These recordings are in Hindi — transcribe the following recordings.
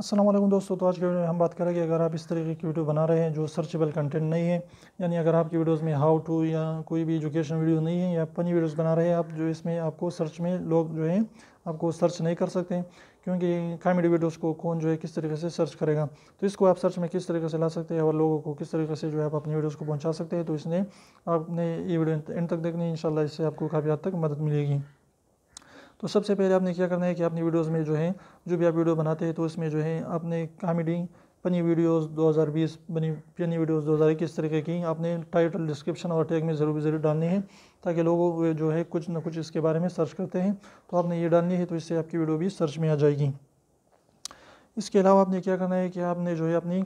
असलम दोस्तों तो आज के वीडियो में हम बात करेंगे अगर आप इस तरीके की वीडियो बना रहे हैं जो सर्चेबल कंटेंट नहीं है यानी अगर आपकी वीडियोस में हाउ टू या कोई भी एजुकेशन वीडियो नहीं है या अपनी वीडियोस बना रहे हैं आप जो इसमें आपको सर्च में लोग जो है आपको सर्च नहीं कर सकते क्योंकि कॉमेडी वीडियोज़ को कौन जो है किस तरीके से सर्च करेगा तो इसको आप सर्च में किस तरीके से ला सकते हैं और लोगों को किस तरीके से जो है आप अपनी वीडियोज़ को पहुँचा सकते हैं तो इसने आपने ये वीडियो एंड तक देखनी है इससे आपको काफ़ी हद तक मदद मिलेगी तो सबसे पहले आपने क्या करना है कि अपनी वीडियोज़ में जो है जो भी आप वीडियो बनाते हैं तो उसमें जो है आपने कॉमेडी पनी वीडियोस 2020 बनी पनी वीडियोस 2021 तरीके की आपने टाइटल डिस्क्रिप्शन और टैग में ज़रूर ज़रूर डालनी है ताकि लोगों जो है कुछ ना कुछ इसके बारे में सर्च करते हैं तो आपने ये डालनी है तो इससे आपकी वीडियो भी सर्च में आ जाएगी इसके अलावा आपने क्या करना है कि आपने जो है अपनी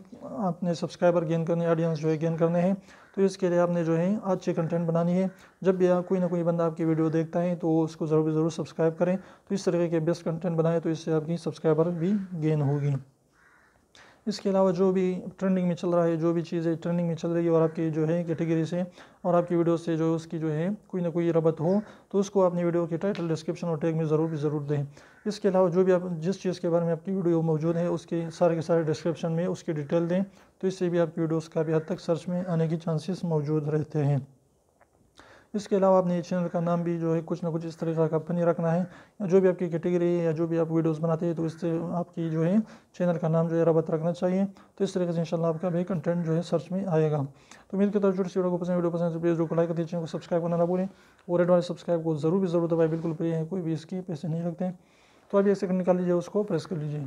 अपने सब्सक्राइबर गेन करने ऑडियंस जो है गेन करने हैं तो इसके लिए आपने जो है अच्छे कंटेंट बनानी है जब भी कोई ना कोई बंदा आपकी वीडियो देखता है तो उसको ज़रूर ज़रूर सब्सक्राइब करें तो इस तरीके के बेस्ट कंटेंट बनाएं तो इससे आपकी सब्सक्राइबर भी गेन होगी इसके अलावा जो भी ट्रेंडिंग में चल रहा है जो भी चीज़ें ट्रेंडिंग में चल रही है और आपकी जो है कैटेगरी से और आपकी वीडियो से जो उसकी जो है कोई ना कोई रबत हो तो उसको अपनी वीडियो के टाइटल डिस्क्रिप्शन और टैग में ज़रूर ज़रूर दें इसके अलावा जो भी आप जिस चीज़ के बारे में आपकी वीडियो मौजूद है उसके सारे के सारे डिस्क्रिप्शन में उसकी डिटेल दें तो इससे भी आपकी वीडियोज़ काफ़ी हद तक सर्च में आने के चांसेस मौजूद रहते हैं इसके अलावा आपने चैनल का नाम भी जो है कुछ ना कुछ इस तरह का कंपनी रखना है या जो भी आपकी कैटेगरी है या जो भी आप वीडियोस बनाते हैं तो इससे आपकी जो है चैनल का नाम जो है रबत रखना चाहिए तो इस तरीके से इंशाल्लाह आपका भी कंटेंट जो है सर्च में आएगा तो उम्मीद करता हूँ छोटी वीडियो को पसंद वीडियो पसंद प्लीज़ जो लाइक करते चैनल को सब्सक्राइब करना ना भूलें और एड वाले सब्सक्राइब को ज़रूर भी जरूरत है बिल्कुल प्रिय है कोई भी इसकी पैसे नहीं लगते तो अभी ऐसे सेकंड निकाल लीजिए उसको प्रेस कर लीजिए